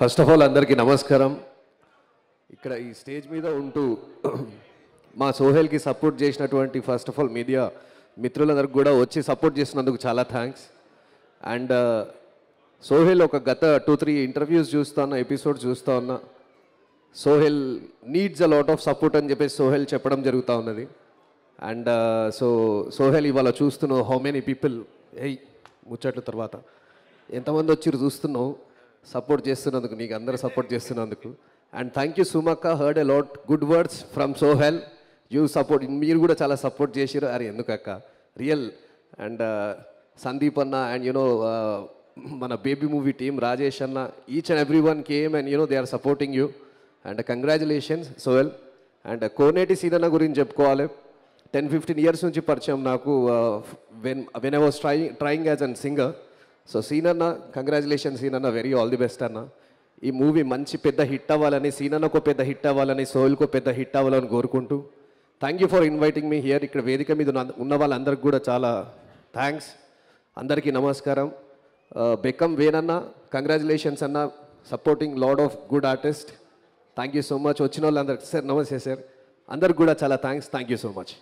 first of all అందరికీ నమస్కారం ఇక్కడ ఈ స్టేజ్ మీద ఉంటూ మా సోహెల్కి సపోర్ట్ చేసినటువంటి ఫస్ట్ ఆఫ్ ఆల్ మీడియా మిత్రులందరికి కూడా వచ్చి సపోర్ట్ చేసినందుకు చాలా థ్యాంక్స్ అండ్ uh, సోహెల్ ఒక గత టూ త్రీ ఇంటర్వ్యూస్ చూస్తా ఉన్నా ఎపిసోడ్ చూస్తూ ఉన్నా Sohel needs a lot of support అని చెప్పేసి సోహెల్ చెప్పడం జరుగుతూ ఉన్నది అండ్ సో uh, సోహెల్ ఇవాళ చూస్తున్నావు హౌ మెనీ పీపుల్ ఎయి ముచ్చట్ల తర్వాత ఎంతమంది వచ్చి చూస్తున్నావు సపోర్ట్ చేస్తున్నందుకు నీకు అందరూ సపోర్ట్ చేస్తున్నందుకు అండ్ థ్యాంక్ యూ సుమక్క heard a lot good words from Sohel you support మీరు కూడా చాలా సపోర్ట్ చేసారు అరే ఎందుకక్క రియల్ అండ్ సందీప్ అన్న అండ్ యునో uh, మన బేబీ మూవీ టీమ్ రాజేష్ అన్న each and every one came and you know they are supporting you and congratulations Sohel and Koneti సీదన్న గురించి చెప్పుకోవాలి టెన్ ఫిఫ్టీన్ ఇయర్స్ నుంచి పరిచయం నాకు when when I was try trying as an singer so సీన్ అన్న కంగ్రాచులేషన్ సీన్ అన్న వెరీ ఆల్ ది బెస్ట్ అన్న ఈ మూవీ మంచి పెద్ద హిట్ అవ్వాలని సీన్ పెద్ద హిట్ అవ్వాలని సోయిల్కు పెద్ద హిట్ అవ్వాలని కోరుకుంటూ thank you for inviting me here ఇక్కడ వేదిక మీద ఉన్న వాళ్ళందరికీ కూడా చాలా థ్యాంక్స్ అందరికీ నమస్కారం బెక్కం వేనన్న కంగ్రాచులేషన్స్ అన్న supporting lot of good artist thank you so much వచ్చిన వాళ్ళందరికీ సార్ నమస్తే సార్ అందరికి కూడా చాలా thanks thank you so much